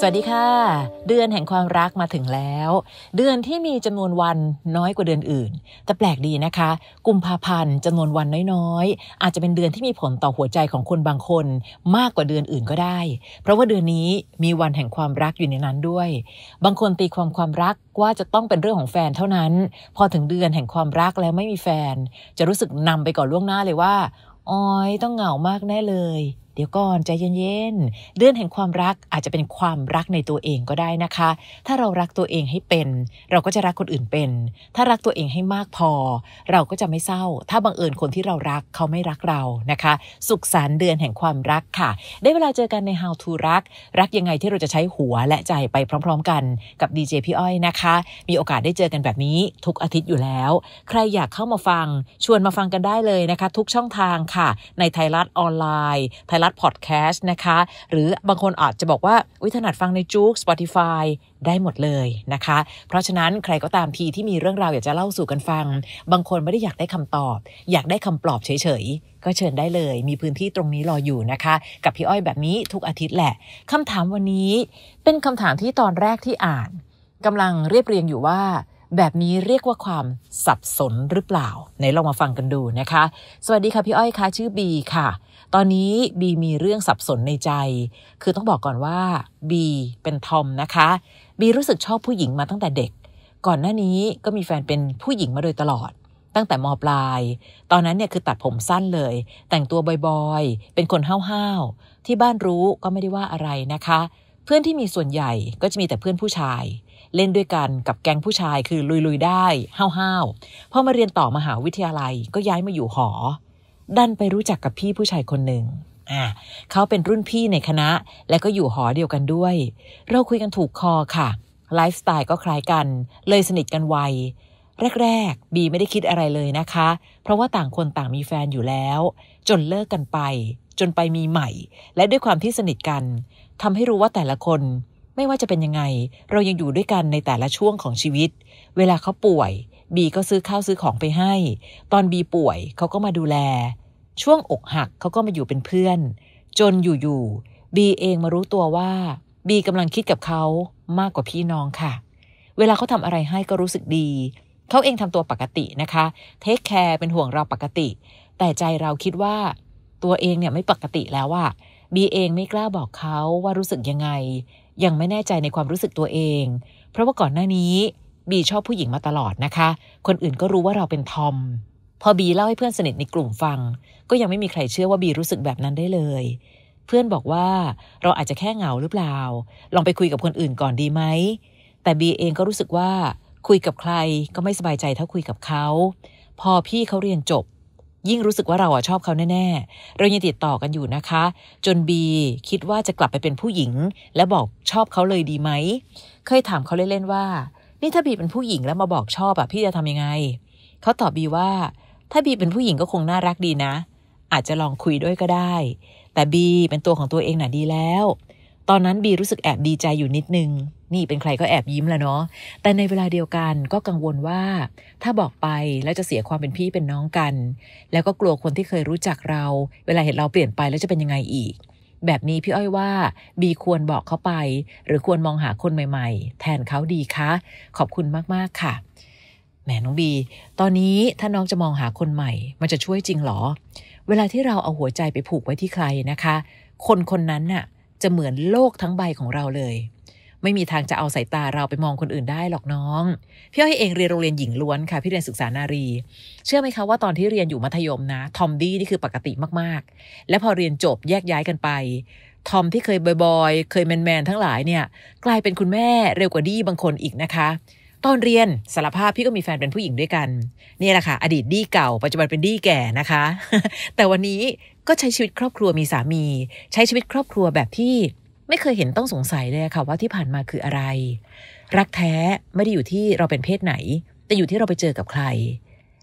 สวัสดีค่ะ เดือนแห่งความรักมาถึงแล้ว เดือนที่มีจำนวนวันน้อยกว่าเดือนอื่น แต่แปลกดีนะคะ กุมภาพันธ์จำนวนวันน้อยๆ อาจจะเป็นเดือนที่มีผลต่อหัวใจของคนบางคนมากกว่าเดือนอื่นก็ได้ เพราะว่าเดือนนี้มีวันแห่งความรักอยู่ในนั้นด้วย บางคนตีความความรักว่าจะต้องเป็นเรื่องของแฟนเท่านั้น พอถึงเดือนแห่งความรักแล้วไม่มีแฟน จะรู้สึกนำไปก่อนล่วงหน้าเลยว่าอ้อยต้องเหงามากแน่เลยเดี๋ยวก่อนใจเย็น ๆ เดือนแห่งความรักอาจจะเป็นความรักในตัวเองก็ได้นะคะ ถ้าเรารักตัวเองให้เป็น เราก็จะรักคนอื่นเป็น ถ้ารักตัวเองให้มากพอ เราก็จะไม่เศร้า ถ้าบังเอิญคนที่เรารักเขาไม่รักเรานะคะ สุขสันต์เดือนแห่งความรักค่ะ ได้เวลาเจอกันใน How to รัก รักยังไงที่เราจะใช้หัวและใจไปพร้อม ๆ กันกับดีเจพี่อ้อยนะคะ มีโอกาสได้เจอกันแบบนี้ ทุกอาทิตย์อยู่แล้ว ใครอยากเข้ามาฟังชวนมาฟังกันได้เลยนะคะ ทุกช่องทางค่ะ ในไทยรัฐออนไลน์ ไทยรัฐัดพอดแคสต์นะคะ หรือบางคนอาจจะบอกว่า วิถนัดฟังในจู๊กปอติฟายได้หมดเลยนะคะ เพราะฉะนั้นใครก็ตามที ที่มีเรื่องราวอยากจะเล่าสู่กันฟัง บางคนไม่ได้อยากได้คำตอบ อยากได้คำปลอบเฉยๆ ก็เชิญได้เลย มีพื้นที่ตรงนี้รออยู่นะคะ กับพี่อ้อยแบบนี้ทุกอาทิตย์แหละ คำถามวันนี้เป็นคำถามที่ตอนแรกที่อ่าน กำลังเรียบเรียงอยู่ว่าแบบนี้เรียกว่าความสับสนหรือเปล่าไหนลองมาฟังกันดูนะคะ สวัสดีค่ะพี่อ้อยค่ะ ชื่อบีค่ะ ตอนนี้บีมีเรื่องสับสนในใจ คือต้องบอกก่อนว่าบีเป็นทอมนะคะบีรู้สึกชอบผู้หญิงมาตั้งแต่เด็ก ก่อนหน้านี้ก็มีแฟนเป็นผู้หญิงมาโดยตลอด ตั้งแต่มปลาย ตอนนั้นเนี่ยคือตัดผมสั้นเลย แต่งตัวบ่อย ๆ เป็นคนห้าวๆที่บ้านรู้ก็ไม่ได้ว่าอะไรนะคะเพื่อนที่มีส่วนใหญ่ก็จะมีแต่เพื่อนผู้ชาย เล่นด้วยกันกับแก๊งผู้ชาย คือลุยๆได้ ห้าวๆพอมาเรียนต่อมหาวิทยาลัยก็ย้ายมาอยู่หอ ดันไปรู้จักกับพี่ผู้ชายคนหนึ่งอ่าเขาเป็นรุ่นพี่ในคณะ และก็อยู่หอเดียวกันด้วย เราคุยกันถูกคอค่ะ ไลฟ์สไตล์ก็คล้ายกัน เลยสนิทกันไว แรกๆ บีไม่ได้คิดอะไรเลยนะคะ เพราะว่าต่างคนต่างมีแฟนอยู่แล้ว จนเลิกกันไปจนไปมีใหม่ และด้วยความที่สนิทกัน ทำให้รู้ว่าแต่ละคน ไม่ว่าจะเป็นยังไง เรายังอยู่ด้วยกันในแต่ละช่วงของชีวิต เวลาเขาป่วย บีก็ซื้อข้าวซื้อของไปให้ ตอนบีป่วยเขาก็มาดูแล ช่วงอกหักเขาก็มาอยู่เป็นเพื่อน จนอยู่ๆ บีเองมารู้ตัวว่า บีกำลังคิดกับเขามากกว่าพี่น้องค่ะ เวลาเขาทำอะไรให้ก็รู้สึกดี เขาเองทำตัวปกตินะคะ เทคแคร์เป็นห่วงเราปกติ แต่ใจเราคิดว่าตัวเองเนี่ยไม่ปกติแล้วอะบีเองไม่กล้าบอกเขาว่ารู้สึกยังไงยังไม่แน่ใจในความรู้สึกตัวเอง เพราะว่าก่อนหน้านี้บีชอบผู้หญิงมาตลอดนะคะ คนอื่นก็รู้ว่าเราเป็นทอมพอบีเล่าให้เพื่อนสนิทในกลุ่มฟัง ก็ยังไม่มีใครเชื่อว่าบีรู้สึกแบบนั้นได้เลยเพื่อนบอกว่าเราอาจจะแค่เหงาหรือเปล่าลองไปคุยกับคนอื่นก่อนดีไหมแต่บีเองก็รู้สึกว่าคุยกับใครก็ไม่สบายใจเท่าคุยกับเขาพอพี่เขาเรียนจบยิ่งรู้สึกว่าเราอชอบเขาแน่ ๆ เรายังติดต่อกันอยู่นะคะ จนบีคิดว่าจะกลับไปเป็นผู้หญิงและบอกชอบเขาเลยดีไหม เคยถามเขาเล่นๆว่า นี่ถ้าบีเป็นผู้หญิงแล้วมาบอกชอบอะพี่จะทำยังไง เขาตอบบีว่า ถ้าบีเป็นผู้หญิงก็คงน่ารักดีนะ อาจจะลองคุยด้วยก็ได้ แต่บี เป็นตัวของตัวเองน่ะดีแล้วตอนนั้นบีรู้สึกแอบดีใจอยู่นิดนึง นี่เป็นใครก็แอบยิ้มแล้วเนาะ แต่ในเวลาเดียวกันก็กังวลว่า ถ้าบอกไปแล้วจะเสียความเป็นพี่เป็นน้องกัน แล้วก็กลัวคนที่เคยรู้จักเรา เวลาเห็นเราเปลี่ยนไปแล้วจะเป็นยังไงอีก แบบนี้พี่อ้อยว่า บีควรบอกเขาไป หรือควรมองหาคนใหม่ๆ แทนเขาดีคะ ขอบคุณมากๆค่ะ แหมน้องบี ตอนนี้ถ้าน้องจะมองหาคนใหม่ มันจะช่วยจริงหรอ เวลาที่เราเอาหัวใจไปผูกไว้ที่ใครนะคะ คนคนนั้นน่ะจะเหมือนโลกทั้งใบของเราเลย ไม่มีทางจะเอาสายตาเราไปมองคนอื่นได้หรอกน้อง พี่อ้อยเองเรียนโรงเรียนหญิงล้วนค่ะ พี่เรียนศึกษานารี เชื่อไหมคะว่าตอนที่เรียนอยู่มัธยมนะ ทอมดี้นี่คือปกติมากๆ และพอเรียนจบแยกย้ายกันไป ทอมที่เคยบอยๆ เคยแมนๆทั้งหลายเนี่ย กลายเป็นคุณแม่เร็วกว่าดี้บางคนอีกนะคะ ตอนเรียนสารภาพพี่ก็มีแฟนเป็นผู้หญิงด้วยกันนี่แหละค่ะอดีตดี้เก่า ปัจจุบันเป็นดี้แก่นะคะ แต่วันนี้ก็ใช้ชีวิตครอบครัวมีสามี ใช้ชีวิตครอบครัวแบบที่ไม่เคยเห็นต้องสงสัยเลยค่ะว่าที่ผ่านมาคืออะไร รักแท้ไม่ได้อยู่ที่เราเป็นเพศไหน แต่อยู่ที่เราไปเจอกับใคร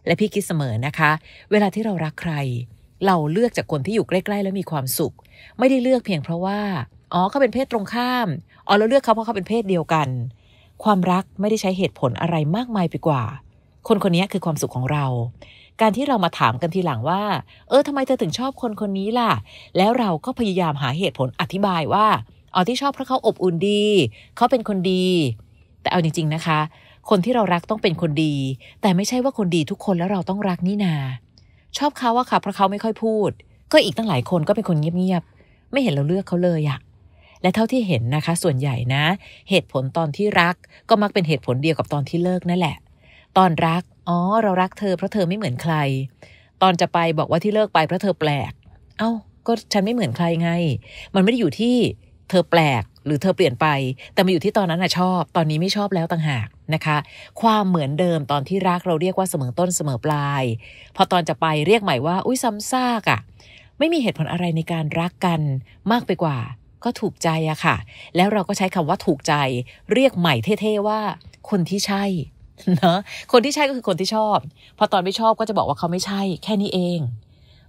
และพี่คิดเสมอนะคะ เวลาที่เรารักใคร เราเลือกจากคนที่อยู่ใกล้ๆแล้วมีความสุข ไม่ได้เลือกเพียงเพราะว่าอ๋อเขาเป็นเพศตรงข้าม อ๋อเราเลือกเขาเพราะเขาเป็นเพศเดียวกัน ความรักไม่ได้ใช้เหตุผลอะไรมากมายไปกว่า คนคนนี้คือความสุขของเราการที่เรามาถามกันทีหลังว่า เออทำไมเธอถึงชอบคนคนนี้ล่ะ แล้วเราก็พยายามหาเหตุผลอธิบายว่าอ๋อที่ชอบเพราะเขาอบอุ่นดี เขาเป็นคนดี แต่เอาจริงๆ นะคะ คนที่เรารักต้องเป็นคนดี แต่ไม่ใช่ว่าคนดีทุกคนแล้วเราต้องรักนี่นา ชอบเขาอะค่ะเพราะเขาไม่ค่อยพูด ก็อีกตั้งหลายคนก็เป็นคนเงียบๆ ไม่เห็นเราเลือกเขาเลยอะและเท่าที่เห็นนะคะ ส่วนใหญ่นะ เหตุผลตอนที่รักก็มักเป็นเหตุผลเดียวกับตอนที่เลิกนั่นแหละ ตอนรักอ๋อ เรารักเธอเพราะเธอไม่เหมือนใคร ตอนจะไปบอกว่าที่เลิกไปเพราะเธอแปลก เอา้าก็ฉันไม่เหมือนใครไง มันไม่ได้อยู่ที่เธอแปลก หรือเธอเปลี่ยนไป แต่มาอยู่ที่ตอนนั้นอะชอบตอนนี้ไม่ชอบแล้วต่างหากนะคะ ความเหมือนเดิมตอนที่รักเราเรียกว่าเสมอต้นเสมอปลาย พอตอนจะไปเรียกใหม่ว่าอุ้ยซ้ำซากอะะไม่มีเหตุผลอะไรในการรักกันมากไปกว่า ก็ถูกใจอะค่ะ แล้วเราก็ใช้คำว่าถูกใจเรียกใหม่เท่ๆว่า คนที่ใช่เนาะคนที่ใช่ก็คือคนที่ชอบ พอตอนไม่ชอบก็จะบอกว่าเขาไม่ใช่ แค่นี้เอง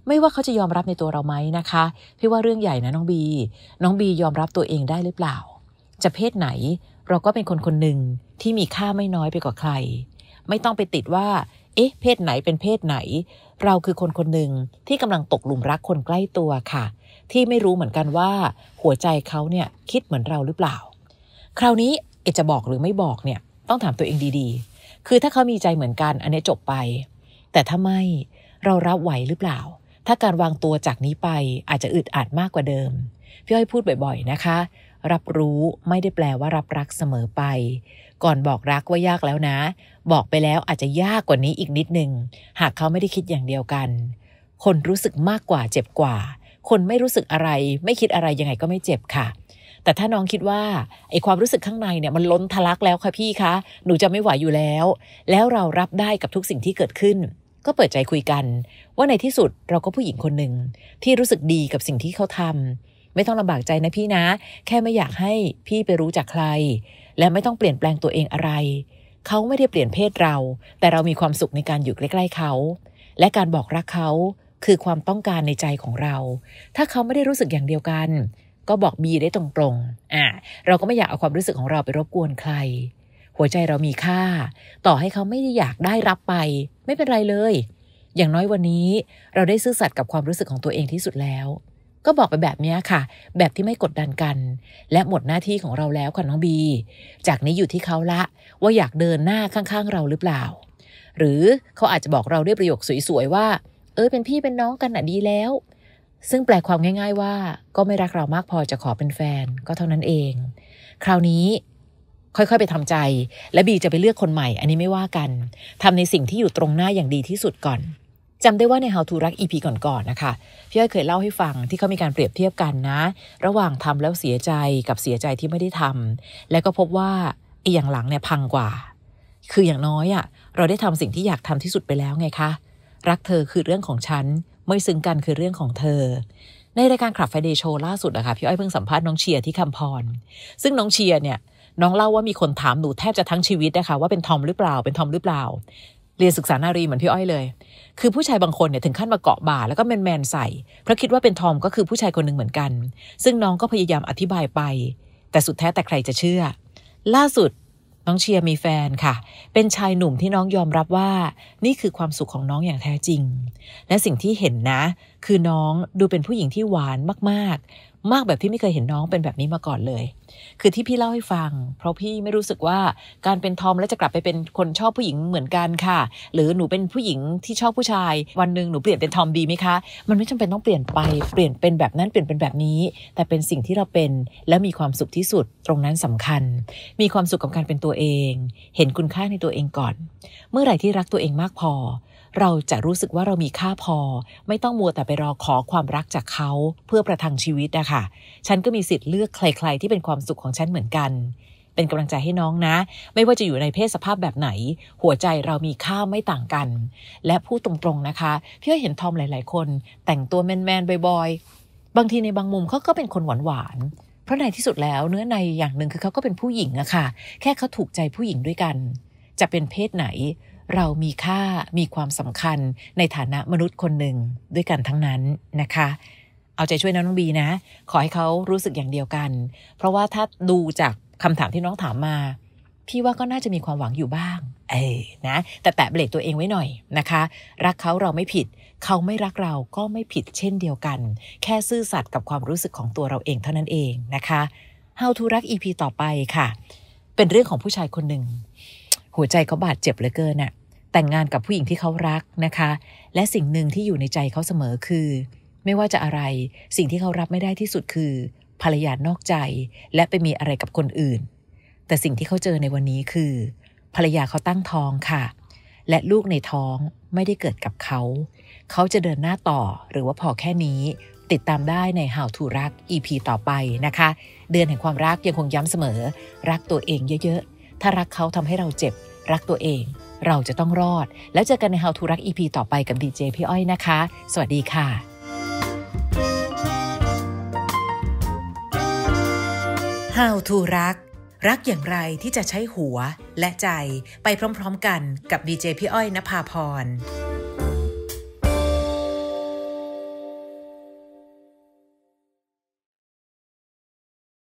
ไม่ว่าเขาจะยอมรับในตัวเราไหมนะคะ พี่ว่าเรื่องใหญ่นะน้องบี น้องบียอมรับตัวเองได้หรือเปล่า จะเพศไหน เราก็เป็นคนคนหนึ่งที่มีค่าไม่น้อยไปกว่าใคร ไม่ต้องไปติดว่าเอ๊ะเพศไหนเป็นเพศไหน เราคือคนคนหนึ่งที่กำลังตกหลุมรักคนใกล้ตัวค่ะ ที่ไม่รู้เหมือนกันว่า หัวใจเขาเนี่ยคิดเหมือนเราหรือเปล่า คราวนี้เอจะบอกหรือไม่บอกเนี่ยต้องถามตัวเองดีๆคือถ้าเขามีใจเหมือนกันอันนี้จบไป แต่ถ้าไม่เรารับไหวหรือเปล่า ถ้าการวางตัวจากนี้ไปอาจจะอึดอัดมากกว่าเดิมพี่อ้อยพูดบ่อย ๆ นะคะ รับรู้ไม่ได้แปลว่ารับรักเสมอไป ก่อนบอกรักว่ายากแล้วนะ บอกไปแล้วอาจจะยากกว่านี้อีกนิดนึงหากเขาไม่ได้คิดอย่างเดียวกัน คนรู้สึกมากกว่าเจ็บกว่า คนไม่รู้สึกอะไร ไม่คิดอะไรยังไงก็ไม่เจ็บค่ะแต่ถ้าน้องคิดว่าไอความรู้สึกข้างในเนี่ยมันล้นทะลักแล้วค่ะ พี่คะ หนูจะไม่ไหวอยู่แล้ว แล้วเรารับได้กับทุกสิ่งที่เกิดขึ้น ก็เปิดใจคุยกัน ว่าในที่สุดเราก็ผู้หญิงคนหนึ่งที่รู้สึกดีกับสิ่งที่เขาทำ ไม่ต้องลำบากใจนะพี่นะ แค่ไม่อยากให้พี่ไปรู้จากใคร และไม่ต้องเปลี่ยนแปลงตัวเองอะไร เขาไม่ได้เปลี่ยนเพศเรา แต่เรามีความสุขในการอยู่ใกล้ๆเขา และการบอกรักเขาคือความต้องการในใจของเรา ถ้าเขาไม่ได้รู้สึกอย่างเดียวกันก็บอกบีได้ตรงๆ อ่าเราก็ไม่อยากเอาความรู้สึกของเราไปรบกวนใคร หัวใจเรามีค่า ต่อให้เขาไม่ได้อยากได้รับไป ไม่เป็นไรเลย อย่างน้อยวันนี้เราได้ซื่อสัตย์กับความรู้สึกของตัวเองที่สุดแล้ว ก็บอกไปแบบนี้ค่ะ แบบที่ไม่กดดันกัน และหมดหน้าที่ของเราแล้วค่ะน้องบี จากนี้อยู่ที่เขาละ ว่าอยากเดินหน้าข้างๆเราหรือเปล่า หรือเขาอาจจะบอกเราด้วยประโยคสวยๆว่า เออเป็นพี่เป็นน้องกันอ่ะดีแล้วซึ่งแปลความง่าย ๆ ว่า ก็ไม่รักเรามากพอจะขอเป็นแฟน ก็เท่านั้นเอง คราวนี้ ค่อยๆไปทำใจ และบีจะไปเลือกคนใหม่ อันนี้ไม่ว่ากัน ทำในสิ่งที่อยู่ตรงหน้าอย่างดีที่สุดก่อน จำได้ว่าใน How to รัก EP ก่อน ๆนนะคะพี่อ้อยเคยเล่าให้ฟังที่เขามีการเปรียบเทียบกันนะ ระหว่างทำแล้วเสียใจกับเสียใจที่ไม่ได้ทำ และก็พบว่าไอ้อย่างหลังเนี่ยพังกว่า คืออย่างน้อยอะ่ะเราได้ทำสิ่งที่อยากทำที่สุดไปแล้วไงคะรักเธอคือเรื่องของฉันไม่ซึ้งกันคือเรื่องของเธอ ในรายการขับไฟเดย์โชว์ล่าสุดนะค่ะพี่อ้อยเพิ่งสัมภาษณ์น้องเชียร์ ที่คำพร ซึ่งน้องเชียร์เนี่ยน้องเล่าว่ามีคนถามหนูแทบจะทั้งชีวิตนะคะว่าเป็นทอมหรือเปล่าเป็นทอมหรือเปล่า เรียนศึกษานารีเหมือนพี่อ้อยเลย คือผู้ชายบางคนเนี่ยถึงขั้นมาเกาะบ่า แล้วก็แมนแมนใส่เพราะคิดว่าเป็นทอมก็คือผู้ชายคนหนึ่งเหมือนกัน ซึ่งน้องก็พยายามอธิบายไป แต่สุดแท้แต่ใครจะเชื่อ ล่าสุดน้องเชียร์มีแฟนค่ะ เป็นชายหนุ่มที่น้องยอมรับว่า นี่คือความสุขของน้องอย่างแท้จริง และสิ่งที่เห็นนะ คือน้องดูเป็นผู้หญิงที่หวานมากมากแบบที่ไม่เคยเห็นน้องเป็นแบบนี้มาก่อนเลย คือที่พี่เล่าให้ฟัง เพราะพี่ไม่รู้สึกว่าการเป็นทอมแล้วจะกลับไปเป็นคนชอบผู้หญิงเหมือนกันค่ะ หรือหนูเป็นผู้หญิงที่ชอบผู้ชาย วันหนึ่งหนูเปลี่ยนเป็นทอมดีไหมคะ มันไม่จำเป็นต้องเปลี่ยนไปเปลี่ยนเป็นแบบนั้นเปลี่ยนเป็นแบบนี้ แต่เป็นสิ่งที่เราเป็น และมีความสุขที่สุดตรงนั้นสำคัญ มีความสุขกับการเป็นตัวเอง เห็นคุณค่าในตัวเองก่อน เมื่อไหร่ที่รักตัวเองมากพอเราจะรู้สึกว่าเรามีค่าพอ ไม่ต้องมัวแต่ไปรอขอความรักจากเขา เพื่อประทังชีวิตอะค่ะฉันก็มีสิทธิ์เลือกใครๆ ที่เป็นความสุขของฉันเหมือนกัน เป็นกำลังใจให้น้องนะ ไม่ว่าจะอยู่ในเพศสภาพแบบไหน หัวใจเรามีค่าไม่ต่างกัน และพูดตรงๆนะคะพี่เห็นทอมหลาย ๆ คน แต่งตัวแมนๆบ่อย ๆ บางทีในบางมุมเขาก็เป็นคนหวานๆเพราะในที่สุดแล้วเนื้อในอย่างหนึ่งคือเขาก็เป็นผู้หญิงอะค่ะ แค่เขาถูกใจผู้หญิงด้วยกันจะเป็นเพศไหน เรามีค่ามีความสำคัญในฐานะมนุษย์คนหนึ่งด้วยกันทั้งนั้นนะคะ เอาใจช่วยน้องบีนะ ขอให้เขารู้สึกอย่างเดียวกัน เพราะว่าถ้าดูจากคำถามที่น้องถามมา พี่ว่าก็น่าจะมีความหวังอยู่บ้าง เออนะ แต่แตะเบรกตัวเองไว้หน่อยนะคะ รักเขาเราไม่ผิดเขาไม่รักเราก็ไม่ผิดเช่นเดียวกัน แค่ซื่อสัตย์กับความรู้สึกของตัวเราเองเท่านั้นเองนะคะ How to รัก EP ต่อไปค่ะ เป็นเรื่องของผู้ชายคนหนึ่งหัวใจเขาบาดเจ็บเหลือเกินอ่ะ แต่งงานกับผู้หญิงที่เขารักนะคะ และสิ่งหนึ่งที่อยู่ในใจเขาเสมอคือ ไม่ว่าจะอะไรสิ่งที่เขารับไม่ได้ที่สุดคือ ภรรยานอกใจและไปมีอะไรกับคนอื่น แต่สิ่งที่เขาเจอในวันนี้คือ ภรรยาเขาตั้งท้องค่ะ และลูกในท้องไม่ได้เกิดกับเขา เขาจะเดินหน้าต่อหรือว่าพอแค่นี้ติดตามได้ใน How to รัก EP ต่อไปนะคะ เดือนแห่งความรักยังคงย้ำเสมอ รักตัวเองเยอะๆถ้ารักเขาทำให้เราเจ็บรักตัวเอง เราจะต้องรอดแล้วเจอกันใน How to รัก EP ต่อไปกับดีเจพี่อ้อยนะคะ สวัสดีค่ะ How to รักรักอย่างไรที่จะใช้หัวและใจไปพร้อม ๆ กันกับดีเจพี่อ้อยนภาพร